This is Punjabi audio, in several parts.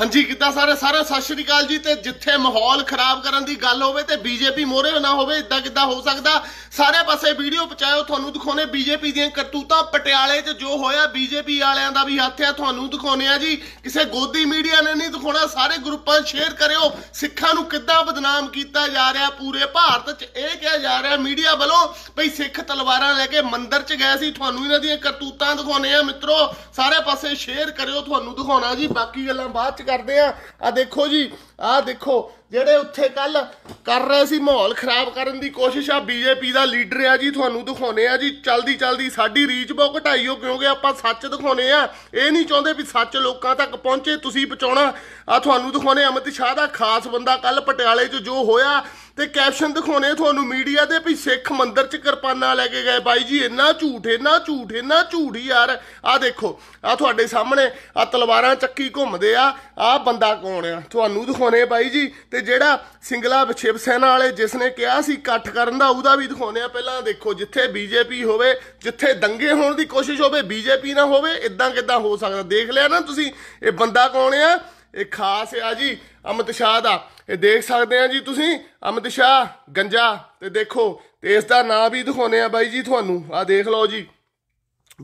ਹਾਂਜੀ ਕਿੱਦਾਂ ਸਾਰੇ ਸਾਰੇ ਸਤਿ ਸ਼੍ਰੀ ਅਕਾਲ ਜੀ ਤੇ ਜਿੱਥੇ ਮਾਹੌਲ ਖਰਾਬ ਕਰਨ ਦੀ ਗੱਲ ਹੋਵੇ ਤੇ ਬੀਜੇਪੀ ਮੋਰੇ ਨਾ ਹੋਵੇ ਇਦਾਂ ਕਿੱਦਾਂ ਹੋ ਸਕਦਾ ਸਾਰੇ ਪਾਸੇ ਵੀਡੀਓ ਪਚਾਇਓ ਤੁਹਾਨੂੰ ਦਿਖਾਉਣੇ ਬੀਜੇਪੀ ਦੀਆਂ ਕਰਤੂਤਾਂ ਪਟਿਆਲੇ 'ਚ ਜੋ ਹੋਇਆ ਬੀਜੇਪੀ ਵਾਲਿਆਂ ਦਾ ਵੀ ਹੱਥ ਹੈ ਤੁਹਾਨੂੰ ਦਿਖਾਉਣੇ ਆ ਜੀ ਕਿਸੇ ਗੋਦੀ ਮੀਡੀਆ ਨੇ ਨਹੀਂ ਦਿਖਾਉਣਾ ਸਾਰੇ ਗਰੁੱਪਾਂ ਸ਼ੇਅਰ ਕਰਿਓ ਸਿੱਖਾਂ ਨੂੰ ਕਿੱਦਾਂ ਬਦਨਾਮ ਕੀਤਾ ਜਾ ਰਿਹਾ ਪੂਰੇ ਭਾਰਤ 'ਚ ਇਹ ਕਿਹਾ ਜਾ ਰਿਹਾ ਮੀਡੀਆ ਵੱਲੋਂ ਭਈ ਸਿੱਖ ਤਲਵਾਰਾਂ ਲੈ ਕੇ ਮੰਦਿਰ 'ਚ ਗਏ ਸੀ ਤੁਹਾਨੂੰ ਇਹਨਾਂ ਦੀਆਂ ਕਰਤੂਤਾਂ ਦਿਖਾਉਣੇ ਆ ਮਿੱਤਰੋ ਸਾਰੇ ਪਾਸੇ ਸ਼ੇਅਰ ਕਰਿਓ ਤੁਹਾਨੂੰ ਦਿਖਾਉਣਾ ਜੀ ਬਾਕੀ ਗੱਲਾਂ ਬਾਅਦ 'ਚ ਕਰਦੇ ਆ ਆ ਦੇਖੋ ਜੀ ਆ ਦੇਖੋ ਜਿਹੜੇ ਉੱਥੇ ਕੱਲ ਕਰ ਰਹੇ ਸੀ ਮਾਹੌਲ ਖਰਾਬ ਕਰਨ ਦੀ ਕੋਸ਼ਿਸ਼ ਆ ਬੀਜੇਪੀ ਦਾ ਲੀਡਰ ਆ ਜੀ ਤੁਹਾਨੂੰ ਦਿਖਾਉਨੇ ਆ ਜੀ ਚਲਦੀ ਚਲਦੀ ਸਾਡੀ ਰੀਚ ਬਹੁ ਘਟਾਈਓ ਕਿਉਂਕਿ ਆਪਾਂ ਸੱਚ ਦਿਖਾਉਨੇ ਆ ਇਹ ਨਹੀਂ ਚਾਹੁੰਦੇ ਵੀ ਸੱਚ ਲੋਕਾਂ ਤੱਕ ਪਹੁੰਚੇ ਤੁਸੀਂ ਪਹੁੰਚਾਉਣਾ ਆ ਤੁਹਾਨੂੰ ਦਿਖਾਉਨੇ ਅਮਿਤ ਸ਼ਾਹ ਦਾ ਖਾਸ ਬੰਦਾ ਕੱਲ ਪਟਿਆਲੇ 'ਚ ਜੋ ਹੋਇਆ ਤੇ ਕੈਪਸ਼ਨ ਦਿਖਾਉਨੇ ਤੁਹਾਨੂੰ ਮੀਡੀਆ ਦੇ ਵੀ ਸਿੱਖ ਮੰਦਿਰ 'ਚ ਕਿਰਪਾਨਾਂ ਲੈ ਕੇ ਗਏ ਬਾਈ ਜੀ ਇੰਨਾ ਝੂਠ ਇੰਨਾ ਝੂਠ ਇੰਨਾ ਝੂਠ ਯਾਰ ਆ ਦੇਖੋ ਆ ਤੁਹਾਡੇ ਸਾਹਮਣੇ ਆ ਤਲਵਾਰਾਂ ਚੱਕੀ ਘੁੰਮਦੇ ਆ ਆ ਬੰਦਾ ਕੌਣ ਆ ਤੁਹਾਨੂੰ ਦਿਖਾਉਨੇ ਬਾਈ ਜੀ ਤੇ ਤੇ ਜਿਹੜਾ ਸਿੰਗਲਾ ਸ਼ਿਵ ਸੈਨਾ ਵਾਲੇ ਜਿਸ ਨੇ ਕਿਹਾ ਸੀ ਇਕੱਠ ਕਰਨ ਦਾ ਉਹਦਾ ਵੀ ਦਿਖਾਉਨੇ ਆ ਪਹਿਲਾਂ ਦੇਖੋ ਜਿੱਥੇ ਬੀਜੇਪੀ ਹੋਵੇ ਜਿੱਥੇ ਦੰਗੇ ਹੋਣ ਦੀ ਕੋਸ਼ਿਸ਼ ਹੋਵੇ ਬੀਜੇਪੀ ਨਾ ਹੋਵੇ ਇਦਾਂ ਕਿਦਾਂ ਹੋ ਸਕਦਾ ਦੇਖ ਲਿਆ ਨਾ ਤੁਸੀਂ ਇਹ ਬੰਦਾ ਕੌਣ ਆ ਇਹ ਖਾਸ ਆ ਜੀ ਅਮਿਤ ਸ਼ਾਹ ਦਾ ਇਹ ਦੇਖ ਸਕਦੇ ਆ ਜੀ ਤੁਸੀਂ ਅਮਿਤ ਸ਼ਾਹ ਗੰਜਾ ਤੇ ਦੇਖੋ ਤੇ ਇਸ ਦਾ ਨਾਂ ਵੀ ਦਿਖਾਉਨੇ ਆ ਬਾਈ ਜੀ ਤੁਹਾਨੂੰ ਆ ਦੇਖ ਲਓ ਜੀ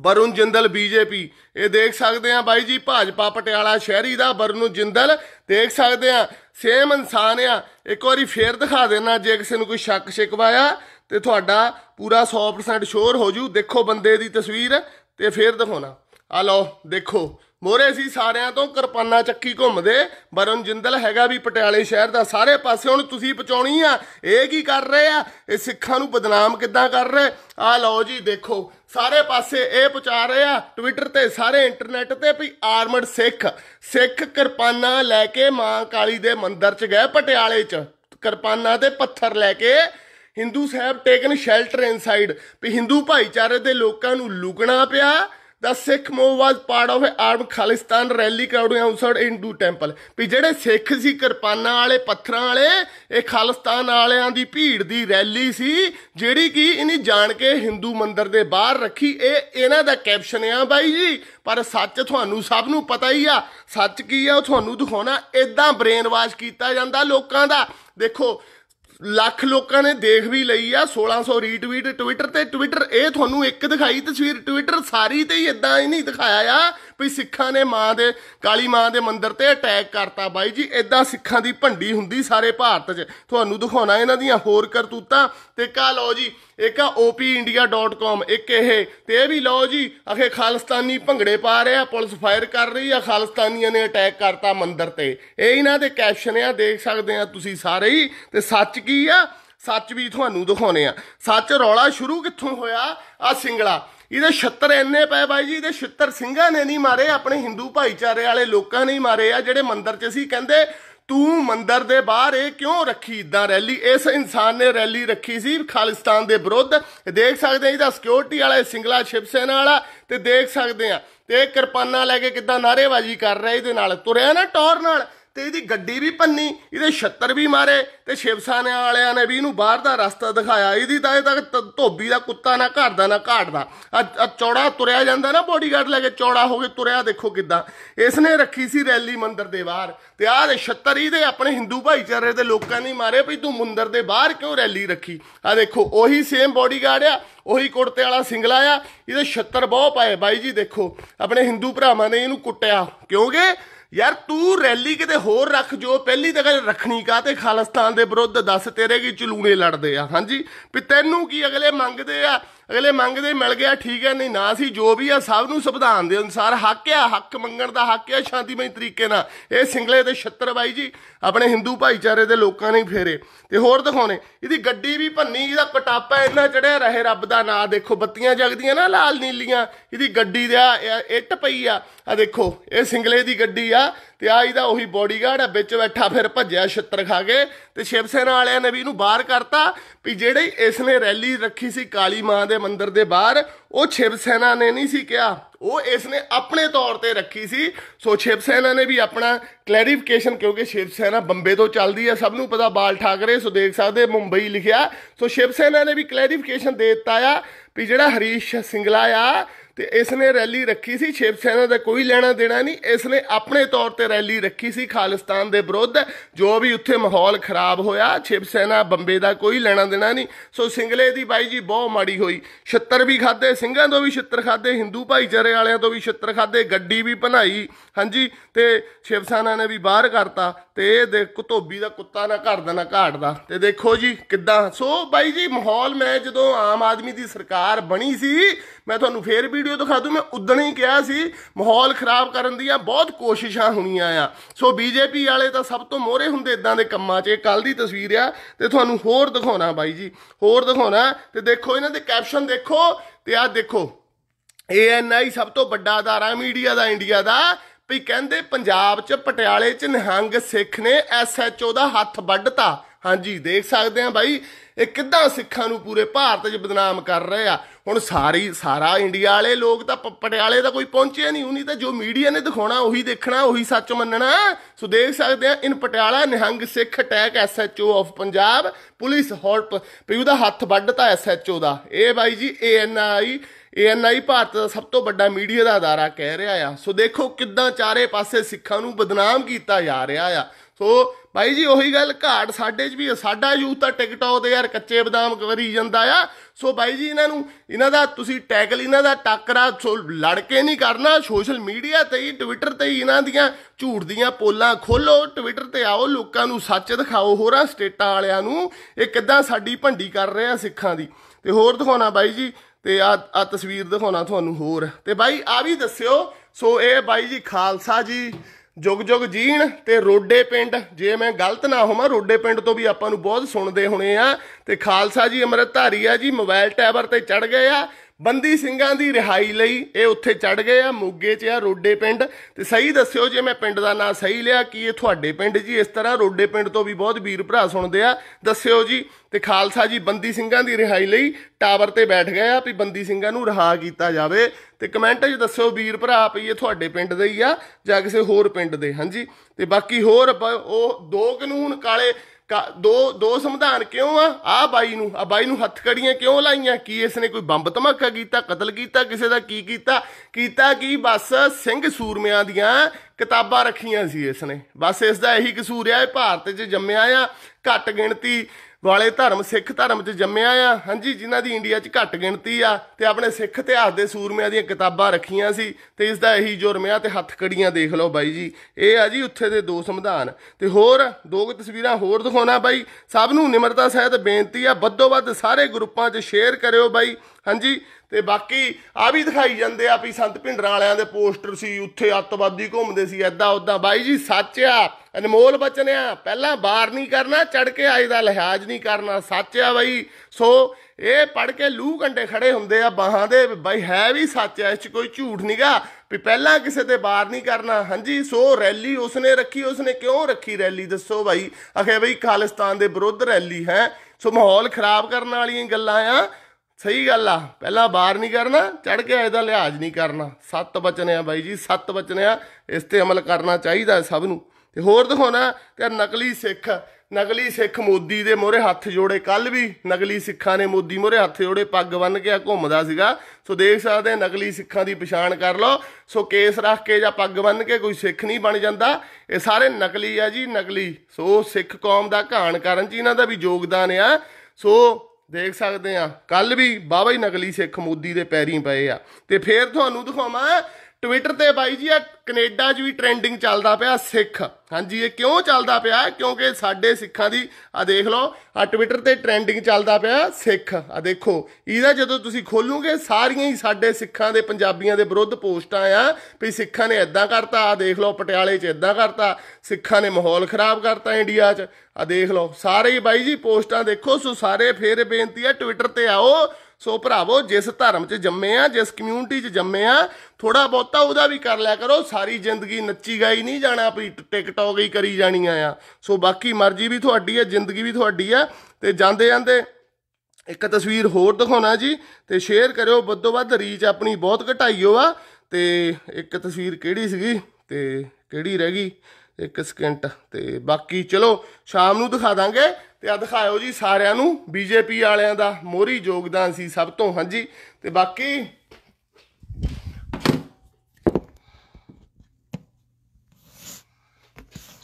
ਵਰੁਣ ਜਿੰਦਲ ਬੀਜੇਪੀ ਇਹ ਦੇਖ ਸਕਦੇ ਆ ਬਾਈ ਜੀ ਭਾਜਪਾ ਪਟਿਆਲਾ ਸ਼ਹਿਰੀ ਦਾ ਵਰੁਣ ਜਿੰਦਲ ਦੇਖ ਸਕਦੇ ਆ ਸੇਮ ਇਨਸਾਨ ਆ ਇੱਕ ਵਾਰੀ ਫੇਰ ਦਿਖਾ ਦੇਣਾ ਜੇ ਕਿਸੇ ਨੂੰ ਕੋਈ ਸ਼ੱਕ ਸ਼ਿਕਵਾ ਆ ਤੇ ਤੁਹਾਡਾ ਪੂਰਾ 100% ਸ਼ੋਰ ਹੋ ਜੂ ਦੇਖੋ ਬੰਦੇ ਦੀ ਤਸਵੀਰ ਤੇ ਫੇਰ ਦਿਖਾਉਣਾ ਆ ਲਓ ਦੇਖੋ ਮੋਰੇ ਸੀ ਸਾਰਿਆਂ ਤੋਂ ਕਿਰਪਾਨਾ ਚੱਕੀ ਘੁੰਮਦੇ ਵਰੁਣ ਜਿੰਦਲ ਹੈਗਾ ਵੀ ਪਟਿਆਲੇ ਸ਼ਹਿਰ ਦਾ ਸਾਰੇ ਪਾਸੇ ਹੁਣ ਤੁਸੀਂ ਪਚਾਉਣੀ ਆ ਇਹ ਕੀ ਕਰ ਰਹੇ ਆ ਇਹ ਸਿੱਖਾਂ ਨੂੰ ਬਦਨਾਮ ਕਿੱਦਾਂ ਕਰ ਰਹੇ ਆ ਲਓ ਜੀ ਦੇਖੋ ਸਾਰੇ ਪਾਸੇ ਇਹ ਪਹੁੰਚਾ ਰਹੇ ਆ ਟਵਿੱਟਰ ਤੇ ਸਾਰੇ ਇੰਟਰਨੈਟ ਤੇ ਵੀ ਆਰਮਡ ਸਿੱਖ ਸਿੱਖ ਕਿਰਪਾਨਾਂ ਲੈ ਕੇ ਮਾਂ ਕਾਲੀ ਦੇ ਮੰਦਿਰ 'ਚ ਗਏ ਪਟਿਆਲੇ 'ਚ ਕਿਰਪਾਨਾਂ ਤੇ ਪੱਥਰ ਲੈ ਕੇ ਹਿੰਦੂ ਸਾਹਿਬ ਟੇਕਨ ਸ਼ੈਲਟਰ ਇਨਸਾਈਡ ਵੀ ਹਿੰਦੂ ਭਾਈਚਾਰੇ ਦੇ ਲੋਕਾਂ ਨੂੰ ਲੁਕਣਾ ਪਿਆ ਦਾ ਸਿੱਖ move was of of an Khalistan rally rally crowding Hindu temple ਵੀ ਜਿਹੜੇ ਸਿੱਖ ਸੀ ਕਿਰਪਾਨਾਂ ਵਾਲੇ ਪੱਥਰਾਂ ਵਾਲੇ ਇਹ ਖਾਲਿਸਤਾਨ ਵਾਲਿਆਂ ਦੀ ਭੀੜ ਦੀ ਰੈਲੀ ਸੀ ਜਿਹੜੀ ਕਿ ਇਨੀ ਜਾਣ ਕੇ ਹਿੰਦੂ ਮੰਦਿਰ ਦੇ ਬਾਹਰ ਰੱਖੀ ਇਹ ਇਹਨਾਂ ਦਾ ਕੈਪਸ਼ਨ ਆ ਬਾਈ ਜੀ ਪਰ ਸੱਚ ਤੁਹਾਨੂੰ ਸਭ ਨੂੰ ਪਤਾ ਹੀ ਆ ਸੱਚ ਕੀ ਆ ਤੁਹਾਨੂੰ ਦਿਖਾਉਣਾ ਇਦਾਂ ਬ੍ਰੇਨ ਵਾਸ਼ ਕੀਤਾ ਜਾਂਦਾ ਲੋਕਾਂ ਦਾ ਦੇਖੋ ਲੱਖ ਲੋਕਾਂ ਨੇ ਦੇਖ ਵੀ ਲਈ ਆ 1600 ਰੀਟਵੀਟ ਟਵਿੱਟਰ ਤੇ ਟਵਿੱਟਰ ਇਹ ਤੁਹਾਨੂੰ ਇੱਕ ਦਿਖਾਈ ਤਸਵੀਰ ਟਵਿੱਟਰ ਸਾਰੀ ਤੇ ਹੀ ਇਦਾਂ ਹੀ ਨਹੀਂ ਦਿਖਾਇਆ ਆ ਵੀ ਸਿੱਖਾਂ ਨੇ ਮਾਂ ਦੇ ਕਾਲੀ ਮਾਂ ਦੇ ਮੰਦਿਰ ਤੇ ਅਟੈਕ ਕਰਤਾ ਬਾਈ ਜੀ ਇਦਾਂ ਸਿੱਖਾਂ ਦੀ ਭੰਡੀ ਹੁੰਦੀ ਸਾਰੇ ਭਾਰਤ 'ਚ ਤੁਹਾਨੂੰ ਦਿਖਾਉਣਾ ਇਹਨਾਂ ਦੀਆਂ ਹੋਰ ਕਰਤੂਤਾਂ ਤੇ ਕਾ ਲਓ ਜੀ ਇੱਕ ਆ opindia.com ਇੱਕ ਇਹ ਤੇ ਇਹ ਵੀ ਲਓ ਜੀ ਅਖੇ ਖਾਲਸਤਾਨੀ ਭੰਗੜੇ ਪਾ ਰਿਹਾ ਪੁਲਿਸ ਫਾਇਰ ਕਰ ਰਹੀ ਆ ਖਾਲਸਤਾਨੀਆਂ ਨੇ ਅਟੈਕ ਕਰਤਾ ਮੰਦਿਰ ਤੇ ਇਹ ਇਹਨਾਂ ਦੇ ਕੈਪਸ਼ਨ ਆ ਦੇਖ ਸਕਦੇ ਆ ਤੁਸੀਂ ਸਾਰੇ ਹੀ ਤੇ ਸੱਚ ਕੀ ਆ ਸੱਚ ਵੀ ਤੁਹਾਨੂੰ ਦਿਖਾਉਨੇ ਆ ਸੱਚ ਰੌਲਾ ਸ਼ੁਰੂ ਕਿੱਥੋਂ ਹੋਇਆ ਆ ਸਿੰਗਲਾ ਇਹਦੇ ਛੱਤਰ ਐਨੇ ਪਏ ਬਾਈ ਜੀ ਇਹਦੇ ਛੱਤਰ ਸਿੰਘਾਂ ਨੇ ਨਹੀਂ ਮਾਰੇ ਆਪਣੇ ਹਿੰਦੂ ਭਾਈਚਾਰੇ ਵਾਲੇ ਲੋਕਾਂ ਨੇ ਹੀ ਮਾਰੇ ਆ ਜਿਹੜੇ ਮੰਦਰ 'ਚ ਸੀ ਕਹਿੰਦੇ ਤੂੰ ਮੰਦਰ ਦੇ ਬਾਹਰ ਇਹ ਕਿਉਂ ਰੱਖੀ ਇਦਾਂ ਰੈਲੀ ਇਸ ਇਨਸਾਨ ਨੇ ਰੈਲੀ ਰੱਖੀ ਸੀ ਖਾਲਿਸਤਾਨ ਦੇ ਵਿਰੁੱਧ ਦੇਖ ਸਕਦੇ ਆ ਇਹਦਾ ਸਿਕਿਉਰਿਟੀ ਵਾਲਾ ਸਿੰਗਲਾ ਸ਼ਿਵਸੈਨਾ ਵਾਲਾ ਤੇ ਦੇਖ ਸਕਦੇ ਆ ਤੇ ਕਿਰਪਾਨਾਂ ਲੈ ਕੇ ਕਿੱਦਾਂ ਨਾਰੇਬਾਜ਼ੀ ਕਰ ਰਿਹਾ ਇਹਦੇ ਨਾਲ ਤੁਰਿਆ ਨਾ ਟੌਰ ਨਾਲ ਤੇ ਇਹਦੀ ਗੱਡੀ ਵੀ ਪੰਨੀ ਇਹਦੇ ਛੱਤਰ ਵੀ ਮਾਰੇ ਤੇ ਸ਼ਿਵਸਾ ਨੇ ਵਾਲਿਆਂ ਨੇ ਵੀ ਇਹਨੂੰ ਬਾਹਰ ਦਾ ਰਸਤਾ ਦਿਖਾਇਆ ਇਹਦੀ ਤਾਂ ਇਹ ਤੱਕ ਧੋਬੀ ਦਾ ਕੁੱਤਾ ਨਾ ਘਰ ਦਾ ਨਾ ਘਾਟ ਦਾ ਆ ਚੌੜਾ ਤੁਰਿਆ ਜਾਂਦਾ ਨਾ ਬੋਡੀਗਾਰਡ ਲੈ ਕੇ ਚੌੜਾ ਹੋ ਕੇ ਤੁਰਿਆ ਦੇਖੋ ਕਿੱਦਾਂ ਇਸ ਨੇ ਰੱਖੀ ਸੀ ਰੈਲੀ ਮੰਦਰ ਦੇ ਬਾਹਰ ਤੇ ਆਹ ਦੇ ਛੱਤਰ ਇਹਦੇ ਆਪਣੇ ਹਿੰਦੂ ਭਾਈਚਾਰੇ ਦੇ ਲੋਕਾਂ ਨੇ ਮਾਰੇ ਭਈ ਤੂੰ ਮੰਦਰ ਦੇ ਬਾਹਰ ਕਿਉਂ ਰੈਲੀ ਰੱਖੀ ਆ ਦੇਖੋ ਉਹੀ ਸੇਮ ਬੋਡੀਗਾਰਡ ਆ ਉਹੀ ਕੁੜਤੇ ਵਾਲਾ ਸਿੰਗਲਾ ਆ ਇਹਦੇ ਛੱਤਰ ਬਹੁਤ ਪਾਏ ਬਾਈ ਜੀ ਦੇਖੋ ਆਪਣੇ ਹਿੰਦੂ ਭਰਾਵਾਂ ਨੇ ਇਹਨੂੰ ਕੁੱਟਿਆ ਕਿਉਂਕਿ ਯਾਰ ਤੂੰ ਰੈਲੀ ਕਿਤੇ ਹੋਰ ਰੱਖ ਜੋ ਪਹਿਲੀ ਤਾਂ ਗੱਲ ਰੱਖਣੀ ਕਾ ਤੇ ਖਾਲਸਤਾਨ ਦੇ ਵਿਰੁੱਧ ਦੱਸ ਤੇਰੇ ਕੀ ਚਲੂਣੇ ਲੜਦੇ ਆ ਹਾਂਜੀ ਵੀ ਤੈਨੂੰ ਕੀ ਅਗਲੇ ਮੰਗਦੇ ਆ ਅਗਲੇ ਮੰਗਦੇ ਮਿਲ ਗਿਆ ਠੀਕ ਹੈ ਨਹੀਂ ਨਾ ਸੀ ਜੋ ਵੀ ਆ ਸਭ ਨੂੰ ਸੰਵਿਧਾਨ ਦੇ ਅਨੁਸਾਰ ਹੱਕ ਆ ਹੱਕ ਮੰਗਣ ਦਾ ਹੱਕ ਆ ਸ਼ਾਂਤੀਮਈ ਤਰੀਕੇ ਨਾਲ ਇਹ ਸਿੰਗਲੇ ਤੇ ਛੱਤਰ ਬਾਈ ਜੀ ਆਪਣੇ ਹਿੰਦੂ ਭਾਈਚਾਰੇ ਦੇ ਲੋਕਾਂ ਨੇ ਫੇਰੇ ਤੇ ਹੋਰ ਦਿਖਾਉਣੇ ਇਹਦੀ ਗੱਡੀ ਵੀ ਭੰਨੀ ਇਹਦਾ ਕਟਾਪਾ ਇੰਨਾ ਚੜਿਆ ਰਹੇ ਰੱਬ ਦਾ ਨਾਂ ਦੇਖੋ ਬੱਤੀਆਂ ਜਗਦੀਆਂ ਨਾ ਲਾਲ ਨੀਲੀਆਂ ਇਹਦੀ ਗੱਡੀ ਦਾ ਇੱਟ ਪਈ ਆ ਆ ਦੇਖੋ ਇਹ ਸਿੰਗਲੇ ਦੀ ਗੱਡੀ ਆ ਤੇ ਆ ਇਹਦਾ ਉਹੀ ਬੋਡੀਗਾਰਡ ਆ ਵਿੱਚ ਬੈਠਾ ਫਿਰ ਭੱਜਿਆ ਛਿੱਤਰ ਖਾ ਕੇ ਤੇ ਸ਼ਿਵ ਸੈਨਾ ਵਾਲਿਆਂ ਨੇ ਵੀ ਇਹਨੂੰ ਬਾਹਰ ਕਰਤਾ ਵੀ ਜਿਹੜੇ ਇਸ ਨੇ ਰੈਲੀ ਰੱਖੀ ਸੀ ਕਾਲੀ ਮਾਂ ਦੇ ਮੰਦਿਰ ਦੇ ਬਾਹਰ ਉਹ ਸ਼ਿਵ ਸੈਨਾ ਨੇ ਨਹੀਂ ਸੀ ਕਿਹਾ ਉਹ ਇਸ ਨੇ ਆਪਣੇ ਤੌਰ ਤੇ ਰੱਖੀ ਸੀ ਸੋ ਸ਼ਿਵ ਸੈਨਾ ਨੇ ਵੀ ਆਪਣਾ ਕਲੈਰੀਫਿਕੇਸ਼ਨ ਕਿਉਂਕਿ ਸ਼ਿਵ ਸੈਨਾ ਬੰਬੇ ਤੋਂ ਚੱਲਦੀ ਆ ਸਭ ਨੂੰ ਪਤਾ ਬਾਲ ਠਾਕਰੇ ਸੋ ਦੇਖ ਸਕਦੇ ਮੁੰਬਈ ਲਿਖਿਆ ਸੋ ਸ਼ਿਵ ਸੈਨਾ ਨੇ ਵੀ ਕਲੈਰੀਫਿਕੇਸ਼ਨ ਦੇ ਦਿੱਤਾ ਆ ਵੀ ਜਿਹੜਾ ਹਰੀਸ਼ ਸਿੰਗਲਾ ਆ ਤੇ ਇਸ ਨੇ ਰੈਲੀ ਰੱਖੀ ਸੀ ਸ਼ੇਪ ਸੈਨਾ ਦਾ ਕੋਈ ਲੈਣਾ ਦੇਣਾ ਨਹੀਂ ਇਸ ਨੇ ਆਪਣੇ ਤੌਰ ਤੇ ਰੈਲੀ ਰੱਖੀ ਸੀ ਖਾਲਿਸਤਾਨ ਦੇ ਵਿਰੁੱਧ ਜੋ ਵੀ ਉੱਥੇ ਮਾਹੌਲ ਖਰਾਬ ਹੋਇਆ ਸ਼ੇਪ ਸੈਨਾ ਬੰਬੇ ਦਾ ਕੋਈ ਲੈਣਾ ਦੇਣਾ ਨਹੀਂ ਸੋ ਸਿੰਗਲੇ ਦੀ ਬਾਈ ਜੀ ਬਹੁਤ ਮਾੜੀ ਹੋਈ ਛੱਤਰ ਵੀ ਖਾਦੇ ਸਿੰਘਾਂ ਤੋਂ ਵੀ ਛੱਤਰ ਖਾਦੇ ਹਿੰਦੂ ਭਾਈਚਾਰੇ ਵਾਲਿਆਂ ਤੋਂ ਵੀ ਛੱਤਰ ਖਾਦੇ ਗੱਡੀ ਵੀ ਭਨਾਈ ਹਾਂਜੀ ਤੇ ਸ਼ੇਪ ਸੈਨਾ ਨੇ ਵੀ ਬਾਹਰ ਕਰਤਾ ਤੇ ਇਹ ਦੇਖ ਕੁਤੋਬੀ ਦਾ ਕੁੱਤਾ ਨਾ ਘਰ ਦਾ ਨਾ ਘਾਟ ਦਾ ਤੇ ਦੇਖੋ ਜੀ ਕਿੱਦਾਂ ਸੋ ਬਾਈ ਜੀ ਮਾਹੌਲ ਮੈਂ ਜਦੋਂ ਆਮ ਆਦਮੀ ਦੀ ਸਰਕਾਰ ਬਣੀ ਸੀ ਮੈਂ ਤੁਹਾਨੂੰ ਫੇਰ ਵੀ ਵੀਡੀਓ ਦਿਖਾ ਦੂੰ ਮੈਂ ਉਦਣ ਹੀ ਕਿਹਾ ਸੀ ਮਾਹੌਲ ਖਰਾਬ ਕਰਨ ਦੀਆਂ ਬਹੁਤ ਕੋਸ਼ਿਸ਼ਾਂ ਹੋਣੀਆਂ ਆ ਸੋ ਬੀਜੇਪੀ ਵਾਲੇ ਤਾਂ ਸਭ ਤੋਂ ਮੋਹਰੇ ਹੁੰਦੇ ਇਦਾਂ ਦੇ ਕੰਮਾਂ 'ਚ ਇਹ ਕੱਲ ਦੀ ਤਸਵੀਰ ਆ ਤੇ ਤੁਹਾਨੂੰ ਹੋਰ ਦਿਖਾਉਣਾ ਬਾਈ ਜੀ ਹੋਰ ਦਿਖਾਉਣਾ ਤੇ ਦੇਖੋ ਇਹਨਾਂ ਦੇ ਕੈਪਸ਼ਨ ਦੇਖੋ ਤੇ ਆਹ ਦੇਖੋ ਏਐਨਆਈ ਸਭ ਤੋਂ ਵੱਡਾ ਅਦਾਰਾ ਮੀਡੀਆ ਦਾ ਇੰਡੀਆ ਦਾ ਵੀ ਕਹਿੰਦੇ ਪੰਜਾਬ 'ਚ ਪਟਿਆਲੇ 'ਚ ਨਿਹੰਗ ਸਿੱਖ ਨੇ ਐਸਐਚਓ ਦਾ ਹੱਥ ਵੱਢਤਾ ਹਾਂਜੀ ਦੇਖ ਸਕਦੇ ਆ ਬਾਈ ਇਹ ਕਿੱਦਾਂ ਸਿੱਖਾਂ ਨੂੰ ਪੂਰੇ ਭਾਰਤ 'ਚ ਬਦਨਾਮ ਕਰ ਰਹੇ ਆ ਹੁਣ ਸਾਰੀ ਸਾਰਾ ਇੰਡੀਆ ਵਾਲੇ ਲੋਕ ਤਾਂ ਪਟਿਆਲੇ ਦਾ ਕੋਈ ਪਹੁੰਚਿਆ ਨਹੀਂ ਉਨੀ ਤਾਂ ਜੋ ਮੀਡੀਆ ਨੇ ਦਿਖਾਉਣਾ ਉਹੀ ਦੇਖਣਾ ਉਹੀ ਸੱਚ ਮੰਨਣਾ ਸੋ ਦੇਖ ਸਕਦੇ ਆ in Patiala Nihang Sikh attack SHO of Punjab police ਹੌਟ ਪਈ ਉਹਦਾ ਹੱਥ ਵੱਢਤਾ ਐਸਐਚਓ ਦਾ ਇਹ ਬਾਈ ਜੀ ਏਐਨਆਈ ਏਐਨਆਈ ਭਾਰਤ ਦਾ ਸਭ ਤੋਂ ਵੱਡਾ ਮੀਡੀਆ ਦਾ ਅਦਾਰਾ ਕਹਿ ਰਿਹਾ ਆ ਸੋ ਦੇਖੋ ਕਿੱਦਾਂ ਚਾਰੇ ਪਾਸੇ ਸਿੱਖਾਂ ਨੂੰ ਬਦਨਾਮ ਕੀਤਾ ਜਾ ਰਿਹਾ ਆ ਸੋ ਭਾਈ ਜੀ ਉਹੀ ਗੱਲ ਘਾਟ ਸਾਡੇ 'ਚ ਵੀ ਸਾਡਾ ਯੂਥ ਤਾਂ ਟਿਕਟੌਕ ਤੇ ਯਾਰ ਕੱਚੇ ਬਦਾਮ ਕਰੀ ਜਾਂਦਾ ਆ ਸੋ ਭਾਈ ਜੀ ਇਹਨਾਂ ਨੂੰ ਇਹਨਾਂ ਦਾ ਤੁਸੀਂ ਟੈਕਲ ਇਹਨਾਂ ਦਾ ਟੱਕਰਾ ਲੜ ਕੇ ਨਹੀਂ ਕਰਨਾ ਸੋਸ਼ਲ ਮੀਡੀਆ ਤੇ ਹੀ ਟਵਿੱਟਰ ਤੇ ਹੀ ਇਹਨਾਂ ਦੀਆਂ ਝੂਠ ਦੀਆਂ ਪੋਲਾਂ ਖੋਲੋ ਟਵਿੱਟਰ ਤੇ ਆਓ ਲੋਕਾਂ ਨੂੰ ਸੱਚ ਦਿਖਾਓ ਹੋਰਾਂ ਸਟੇਟਾਂ ਵਾਲਿਆਂ ਨੂੰ ਇਹ ਕਿੱਦਾਂ ਸਾਡੀ ਭੰਡੀ ਕਰ ਰਹੇ ਆ ਸਿੱਖਾਂ ਦੀ ਤੇ ਹੋਰ ਦਿਖਾਉਣਾ ਬਾਈ ਜੀ ਤੇ ਆ ਆ ਤਸਵੀਰ ਦਿਖਾਉਣਾ ਤੁਹਾਨੂੰ ਹੋਰ ਤੇ ਬਾਈ ਆ ਵੀ ਦੱਸਿਓ ਸੋ ਇਹ ਬਾਈ ਜੀ ਖਾਲਸਾ ਜੀ ਜੁਗ ਜੁਗ ਜੀਣ ਤੇ ਰੋਡੇ ਪਿੰਡ ਜੇ ਮੈਂ ਗਲਤ ਨਾ ਹੋਵਾਂ ਰੋਡੇ ਪਿੰਡ ਤੋਂ ਵੀ ਆਪਾਂ ਨੂੰ ਬਹੁਤ ਸੁਣਦੇ ਹੋਣੇ ਆ ਤੇ ਖਾਲਸਾ ਜੀ ਅਮਰਤਧਾਰੀ ਆ ਜੀ ਮੋਬਾਈਲ ਟਾਵਰ ਤੇ ਚੜ ਗਏ ਆ ਬੰਦੀ ਸਿੰਘਾਂ ਦੀ ਰਿਹਾਈ ਲਈ ਇਹ ਉੱਥੇ ਚੜ ਗਏ ਆ ਮੁੱਗੇ 'ਚ ਆ ਰੋਡੇ ਪਿੰਡ ਤੇ ਸਹੀ ਦੱਸਿਓ ਜੇ ਮੈਂ ਪਿੰਡ ਦਾ ਨਾਮ ਸਹੀ ਲਿਆ ਕੀ ਇਹ ਤੁਹਾਡੇ ਪਿੰਡ ਜੀ ਇਸ ਤਰ੍ਹਾਂ ਰੋਡੇ ਪਿੰਡ ਤੋਂ ਵੀ ਬਹੁਤ ਵੀਰ ਭਰਾ ਸੁਣਦੇ ਆ ਦੱਸਿਓ ਜੀ ਤੇ ਖਾਲਸਾ ਜੀ ਬੰਦੀ ਸਿੰਘਾਂ ਦੀ ਰਿਹਾਈ ਲਈ ਟਾਵਰ ਤੇ ਬੈਠ ਗਏ ਆ ਵੀ ਬੰਦੀ ਸਿੰਘਾਂ ਨੂੰ ਰਹਾ ਕੀਤਾ ਜਾਵੇ ਤੇ ਕਮੈਂਟ 'ਚ ਦੱਸਿਓ ਵੀਰ ਭਰਾ ਪਈ ਇਹ ਤੁਹਾਡੇ ਪਿੰਡ ਦੇ ਹੀ ਆ ਜਾਂ ਕਿਸੇ ਹੋਰ ਪਿੰਡ ਦੇ ਹਾਂਜੀ ਤੇ ਬਾਕੀ ਹੋਰ ਉਹ ਦੋ ਕਾਨੂੰਨ ਕਾਲੇ ਦੋ ਦੋ ਸੰਵਿਧਾਨ ਕਿਉਂ ਆ ਆ ਬਾਈ ਨੂੰ ਆ ਬਾਈ ਨੂੰ ਹੱਥਕੜੀਆਂ ਕਿਉਂ ਲਾਈਆਂ ਕੀ ਇਸ ਨੇ ਕੋਈ ਬੰਬ ਧਮਾਕਾ ਕੀਤਾ ਕਤਲ ਕੀਤਾ ਕਿਸੇ ਦਾ ਕੀ ਕੀਤਾ ਕੀਤਾ ਕੀ ਬਸ ਸਿੰਘ ਸੂਰਮਿਆਂ ਦੀਆਂ ਕਿਤਾਬਾਂ ਰੱਖੀਆਂ ਸੀ ਇਸ ਨੇ ਬਸ ਇਸ ਦਾ ਇਹੀ ਕਸੂਰ ਆ ਇਹ ਭਾਰਤ 'ਚ ਜੰਮਿਆ ਆ ਘੱਟ ਗਿਣਤੀ ਵਾਲੇ ਧਰਮ ਸਿੱਖ ਧਰਮ 'ਚ ਜੰਮਿਆ ਆ ਹਾਂਜੀ ਜਿਨ੍ਹਾਂ ਦੀ ਇੰਡੀਆ 'ਚ ਘੱਟ ਗਿਣਤੀ ਆ ਤੇ ਆਪਣੇ ਸਿੱਖ ਇਤਿਹਾਸ ਦੇ ਸੂਰਮਿਆਂ ਦੀਆਂ ਕਿਤਾਬਾਂ ਰੱਖੀਆਂ ਸੀ ਤੇ ਇਸ ਦਾ ਇਹੀ ਜੁਰਮ ਆ ਤੇ ਹੱਥਕੜੀਆਂ ਦੇਖ ਲਓ ਬਾਈ ਜੀ ਇਹ ਆ ਜੀ ਉੱਥੇ ਦੇ ਦੋ ਸੰਵਿਧਾਨ ਤੇ ਹੋਰ ਦੋ ਤਸਵੀਰਾਂ ਹੋਰ ਦਿਖਾਉਣਾ ਬਾਈ ਸਭ ਨੂੰ ਨਿਮਰਤਾ ਸਹਿਤ ਬੇਨਤੀ ਆ ਵੱਧੋ ਵੱਧ ਸਾਰੇ ਗਰੁੱਪਾਂ 'ਚ ਸ਼ੇਅਰ ਕਰਿਓ ਬਾਈ ਹਾਂਜੀ ਤੇ ਬਾਕੀ ਆ ਵੀ ਦਿਖਾਈ ਜਾਂਦੇ ਆ ਵੀ ਸੰਤ ਭਿੰਡਰਾਂ ਵਾਲਿਆਂ ਦੇ ਪੋਸਟਰ ਸੀ ਉੱਥੇ ਅੱਤਵਾਦੀ ਘੁੰਮਦੇ ਸੀ ਐਦਾਂ ਉਦਾਂ ਬਾਈ ਜੀ ਸੱਚ ਆ ਅਨਮੋਲ ਬਚਨ ਆ ਪਹਿਲਾਂ ਬਾਰ ਨਹੀਂ ਕਰਨਾ ਚੜ ਕੇ ਆਏ ਦਾ ਲਿਹਾਜ਼ ਨਹੀਂ ਕਰਨਾ ਸੱਚ ਆ ਬਾਈ ਸੋ ਇਹ ਪੜ ਕੇ ਲੂ ਘੰਟੇ ਖੜੇ ਹੁੰਦੇ ਆ ਬਾਹਾਂ ਦੇ ਬਾਈ ਹੈ ਵੀ ਸੱਚ ਆ ਇਸ 'ਚ ਕੋਈ ਝੂਠ ਨਹੀਂਗਾ ਵੀ ਪਹਿਲਾਂ ਕਿਸੇ ਤੇ ਬਾਰ ਨਹੀਂ ਕਰਨਾ ਹਾਂਜੀ ਸੋ ਰੈਲੀ ਉਸਨੇ ਰੱਖੀ ਉਸਨੇ ਕਿਉਂ ਰੱਖੀ ਰੈਲੀ ਦੱਸੋ ਬਾਈ ਅਖੇ ਬਾਈ ਖਾਲਿਸਤਾਨ ਦੇ ਵਿਰੁੱਧ ਰੈਲੀ ਹੈ ਸੋ ਮਾਹੌਲ ਖਰਾਬ ਕਰਨ ਵਾਲੀਆਂ ਗੱਲਾਂ ਆ ਸਹੀ ਗੱਲ ਆ ਪਹਿਲਾਂ ਬਾਹਰ ਨਹੀਂ ਕਰਨਾ ਚੜ ਕੇ ਦਾ ਲਿਹਾਜ਼ ਨਹੀਂ ਕਰਨਾ ਸੱਤ ਬਚਨ ਆ ਬਾਈ ਜੀ ਸੱਤ ਬਚਨ ਆ ਇਸ ਤੇ ਅਮਲ ਕਰਨਾ ਚਾਹੀਦਾ ਸਭ ਨੂੰ ਤੇ ਹੋਰ ਦਿਖਾਉਣਾ ਕਿ ਨਕਲੀ ਸਿੱਖ ਨਕਲੀ ਸਿੱਖ ਮੋਦੀ ਦੇ ਮੋਰੇ ਹੱਥ ਜੋੜੇ ਕੱਲ ਵੀ ਨਕਲੀ ਸਿੱਖਾਂ ਨੇ ਮੋਦੀ ਮੋਰੇ ਹੱਥ ਜੋੜੇ ਪੱਗ ਬੰਨ ਕੇ ਘੁੰਮਦਾ ਸੀਗਾ ਸੋ ਦੇਖ ਸਕਦੇ ਆ ਨਕਲੀ ਸਿੱਖਾਂ ਦੀ ਪਛਾਣ ਕਰ ਲਓ ਸੋ ਕੇਸ ਰੱਖ ਕੇ ਜਾਂ ਪੱਗ ਬੰਨ ਕੇ ਕੋਈ ਸਿੱਖ ਨਹੀਂ ਬਣ ਜਾਂਦਾ ਇਹ ਸਾਰੇ ਨਕਲੀ ਆ ਜੀ ਨਕਲੀ ਸੋ ਸਿੱਖ ਕੌਮ ਦਾ ਘਾਣ ਕਰਨ ਚ ਇਹਨਾਂ ਦਾ ਵੀ ਯੋਗਦਾਨ ਆ ਸੋ ਦੇਖ ਸਕਦੇ ਆ ਕੱਲ ਵੀ ਬਾਬਾ ਹੀ ਨਕਲੀ ਸਿੱਖ ਮੋਦੀ ਦੇ ਪੈਰੀਂ ਪਏ ਆ ਤੇ ਫੇਰ ਤੁਹਾਨੂੰ ਦਿਖਾਵਾਂ ਟਵਿੱਟਰ ਤੇ ਬਾਈ ਜੀ ਆ ਕੈਨੇਡਾ 'ਚ ਵੀ ਟ੍ਰੈਂਡਿੰਗ ਚੱਲਦਾ ਪਿਆ ਸਿੱਖ ਹਾਂਜੀ ਇਹ ਕਿਉਂ ਚੱਲਦਾ ਪਿਆ ਕਿਉਂਕਿ ਸਾਡੇ ਸਿੱਖਾਂ ਦੀ ਆ ਦੇਖ ਲਓ ਆ ਟਵਿੱਟਰ ਤੇ ਟ੍ਰੈਂਡਿੰਗ ਚੱਲਦਾ ਪਿਆ ਸਿੱਖ ਆ ਦੇਖੋ ਇਹਦਾ ਜਦੋਂ ਤੁਸੀਂ ਖੋਲੂਗੇ ਸਾਰੀਆਂ ਹੀ ਸਾਡੇ ਸਿੱਖਾਂ ਦੇ ਪੰਜਾਬੀਆਂ ਦੇ ਵਿਰੁੱਧ ਪੋਸਟਾਂ ਆ ਵੀ ਸਿੱਖਾਂ ਨੇ ਇਦਾਂ ਕਰਤਾ ਆ ਦੇਖ ਲਓ ਪਟਿਆਲੇ 'ਚ ਇਦਾਂ ਕਰਤਾ ਸਿੱਖਾਂ ਨੇ ਮਾਹੌਲ ਖਰਾਬ ਕਰਤਾ ਇੰਡੀਆ 'ਚ ਆ ਦੇਖ ਲਓ ਸਾਰੇ ਹੀ ਬਾਈ ਜੀ ਪੋਸਟਾਂ ਦੇਖੋ ਸੋ ਸਾਰੇ ਫੇਰ ਬੇਨਤੀ ਆ ਟਵਿੱਟਰ ਤੇ ਆਓ ਸੋ ਭਰਾਵੋ ਜਿਸ ਧਰਮ 'ਚ ਜੰਮੇ ਆ ਜਿਸ ਕਮਿਊਨਿਟੀ 'ਚ ਜੰਮੇ ਆ ਥੋੜਾ ਬਹੁਤਾ ਉਹਦਾ ਵੀ ਕਰ ਲਿਆ ਕਰੋ ਸਾਰੀ ਜ਼ਿੰਦਗੀ ਨੱਚੀ ਗਾਈ ਨਹੀਂ ਜਾਣਾ ਵੀ ਟਿਕਟੌਕ ਹੀ ਕਰੀ ਜਾਣੀਆਂ ਆ ਸੋ ਬਾਕੀ ਮਰਜ਼ੀ ਵੀ ਤੁਹਾਡੀ ਹੈ ਜ਼ਿੰਦਗੀ ਵੀ ਤੁਹਾਡੀ ਹੈ ਤੇ ਜਾਂਦੇ ਜਾਂਦੇ ਇੱਕ ਤਸਵੀਰ ਹੋਰ ਦਿਖਾਉਣਾ ਜੀ ਤੇ ਸ਼ੇਅਰ ਕਰਿਓ ਵੱਧੋ ਵੱਧ ਰੀਚ ਆਪਣੀ ਬਹੁਤ ਘਟਾਈਓ ਆ ਤੇ ਇੱਕ ਤਸਵੀਰ ਕਿਹੜੀ ਸੀਗੀ ਤੇ ਕਿਹੜੀ ਰਹਿ ਗਈ ਇੱਕ ਸਕਿੰਟ ਤੇ ਬਾਕੀ ਚਲੋ ਸ਼ਾਮ ਨੂੰ ਦਿਖਾ ਦਾਂਗੇ ਤੇ ਆ ਦਿਖਾਇਓ ਜੀ ਸਾਰਿਆਂ ਨੂੰ ਬੀਜੇਪੀ ਵਾਲਿਆਂ ਦਾ ਮੋਰੀ ਯੋਗਦਾਨ ਸੀ ਸਭ ਤੋਂ ਹਾਂਜੀ ਤੇ ਬਾਕੀ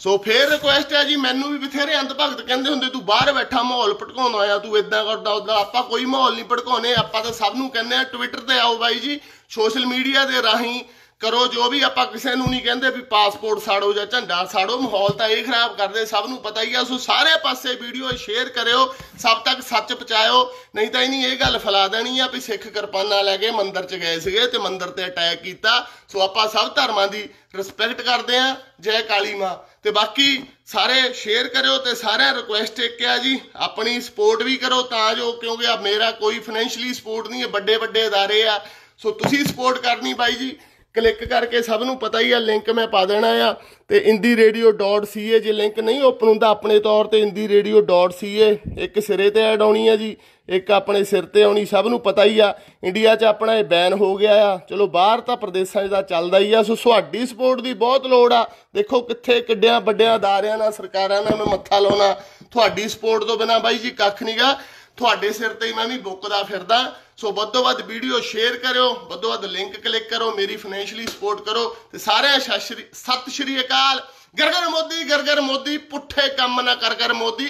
ਸੋ ਫੇਰ ਰਿਕੁਐਸਟ ਹੈ ਜੀ ਮੈਨੂੰ ਵੀ ਬਥੇਰੇ ਅੰਤ ਭਗਤ ਕਹਿੰਦੇ ਹੁੰਦੇ ਤੂੰ ਬਾਹਰ ਬੈਠਾ ਮਾਹੌਲ ਭਟਕਾਉਣ ਆਇਆ ਤੂੰ ਇਦਾਂ ਕਰਦਾ ਉਦਾਂ ਆਪਾਂ ਕੋਈ ਮਾਹੌਲ ਨਹੀਂ ਪਟਕਾਉਨੇ ਆਪਾਂ ਤਾਂ ਸਭ ਨੂੰ ਕਹਿੰਦੇ ਆ ਟਵਿੱਟਰ ਤੇ ਆਓ ਬਾਈ ਜੀ ਸੋਸ਼ਲ ਮੀਡੀਆ ਦੇ ਰਾਹੀਂ ਕਰੋ ਜੋ ਵੀ ਆਪਾਂ ਕਿਸੇ ਨੂੰ ਨਹੀਂ ਕਹਿੰਦੇ ਵੀ ਪਾਸਪੋਰਟ ਸਾੜੋ ਜਾਂ ਝੰਡਾ ਸਾੜੋ ਮਾਹੌਲ ਤਾਂ ਇਹ ਖਰਾਬ ਕਰਦੇ ਸਭ ਨੂੰ ਪਤਾ ਹੀ ਆ ਸੋ ਸਾਰੇ ਪਾਸੇ ਵੀਡੀਓ ਸ਼ੇਅਰ ਕਰਿਓ ਸਭ ਤੱਕ ਸੱਚ ਪਹੁੰਚਾਇਓ ਨਹੀਂ ਤਾਂ ਇਹ ਨਹੀਂ ਇਹ ਗੱਲ ਫਲਾ ਦੇਣੀ ਆ ਵੀ ਸਿੱਖ ਕਿਰਪਾਨਾਂ ਲੈ ਕੇ ਮੰਦਿਰ 'ਚ ਗਏ ਸੀਗੇ ਤੇ ਮੰਦਿਰ ਤੇ ਅਟੈਕ ਕੀਤਾ ਸੋ ਆਪਾਂ ਸਭ ਧਰਮਾਂ ਦੀ ਰਿਸਪੈਕਟ ਕਰਦੇ ਆ ਜੈ ਕਾਲੀ ਮਾਂ ਤੇ ਬਾਕੀ ਸਾਰੇ ਸ਼ੇਅਰ ਕਰਿਓ ਤੇ ਸਾਰਿਆਂ ਰਿਕੁਐਸਟ ਇੱਕ ਆ ਜੀ ਆਪਣੀ ਸਪੋਰਟ ਵੀ ਕਰੋ ਤਾਂ ਜੋ ਕਿਉਂਕਿ ਆ ਮੇਰਾ ਕੋਈ ਫਾਈਨੈਂਸ਼ਲੀ ਸਪੋਰਟ ਨਹੀਂ ਹੈ ਵੱਡੇ ਵੱਡੇ ادارے ਆ ਸੋ ਤੁਸੀਂ ਸਪੋਰਟ ਕਰਨੀ ਬਾਈ ਜੀ ਕਲਿੱਕ ਕਰਕੇ ਸਭ ਨੂੰ ਪਤਾ ਹੀ ਆ ਲਿੰਕ ਮੈਂ ਪਾ ਦੇਣਾ ਆ ਤੇ indireadio.ca ਜੇ ਲਿੰਕ ਨਹੀਂ ਓਪਨ ਹੁੰਦਾ ਆਪਣੇ ਤੌਰ ਤੇ indireadio.ca ਇੱਕ ਸਿਰੇ ਤੇ ਐਡ ਆਉਣੀ ਆ ਜੀ ਇੱਕ ਆਪਣੇ ਸਿਰ ਤੇ ਆਉਣੀ ਸਭ ਨੂੰ ਪਤਾ ਹੀ ਆ ਇੰਡੀਆ 'ਚ ਆਪਣਾ ਇਹ ਬੈਨ ਹੋ ਗਿਆ ਆ ਚਲੋ ਬਾਹਰ ਤਾਂ ਪ੍ਰਦੇਸ਼ਾਂ 'ਚ ਦਾ ਚੱਲਦਾ ਹੀ ਆ ਸੋ ਤੁਹਾਡੀ ਸਪੋਰਟ ਦੀ ਬਹੁਤ ਲੋੜ ਆ ਦੇਖੋ ਕਿੱਥੇ ਕਿੱਡਿਆਂ ਵੱਡਿਆਂ ਅਦਾਰਿਆਂ ਨਾਲ ਸਰਕਾਰਾਂ ਨਾਲ ਮੈਂ ਮੱਥਾ ਲਾਉਣਾ ਤੁਹਾਡੀ ਸਪੋਰਟ ਤੋਂ ਬਿਨਾ ਬਾਈ ਜੀ ਕੱਖ ਨਹੀਂਗਾ ਤੁਹਾਡੇ ਸਿਰ ਤੇ ਹੀ ਮੈਂ ਵੀ ਬੁੱਕਦਾ ਫਿਰਦਾ ਸੋ ਵੱਧੋ ਵੱਧ ਵੀਡੀਓ ਸ਼ੇਅਰ ਕਰਿਓ ਵੱਧੋ ਵੱਧ ਲਿੰਕ ਕਲਿੱਕ ਕਰੋ ਮੇਰੀ ਫਾਈਨੈਂਸ਼ੀਅਲੀ ਸਪੋਰਟ ਕਰੋ ਤੇ ਸਾਰਿਆਂ ਸਤਿ ਸ਼੍ਰੀ ਅਕਾਲ ਗਰਗਰ ਮੋਦੀ ਗਰਗਰ ਮੋਦੀ ਪੁੱਠੇ ਕੰਮ ਨਾ ਕਰ ਕਰ ਮੋਦੀ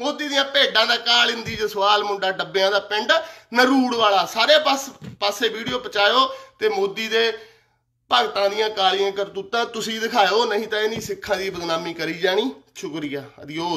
ਮੋਦੀ ਦੀਆਂ ਭੇਡਾਂ ਦਾ ਕਾਲ ਇੰਦੀ ਸਵਾਲ ਮੁੰਡਾ ਡੱਬਿਆਂ ਦਾ ਪਿੰਡ ਨਰੂੜ ਵਾਲਾ ਸਾਰੇ ਪਾਸ ਪਾਸੇ ਵੀਡੀਓ ਪਚਾਇਓ ਤੇ ਮੋਦੀ ਦੇ ਭਗਤਾਂ ਦੀਆਂ ਕਾਲੀਆਂ ਕਰਤੂਤਾਂ ਤੁਸੀਂ ਦਿਖਾਇਓ ਨਹੀਂ ਤਾਂ ਇਹ ਨਹੀਂ ਸਿੱਖਾਂ ਦੀ ਬਦਨਾਮੀ ਕਰੀ ਜਾਣੀ ਸ਼ੁਕਰੀਆ ਅਦੀਓ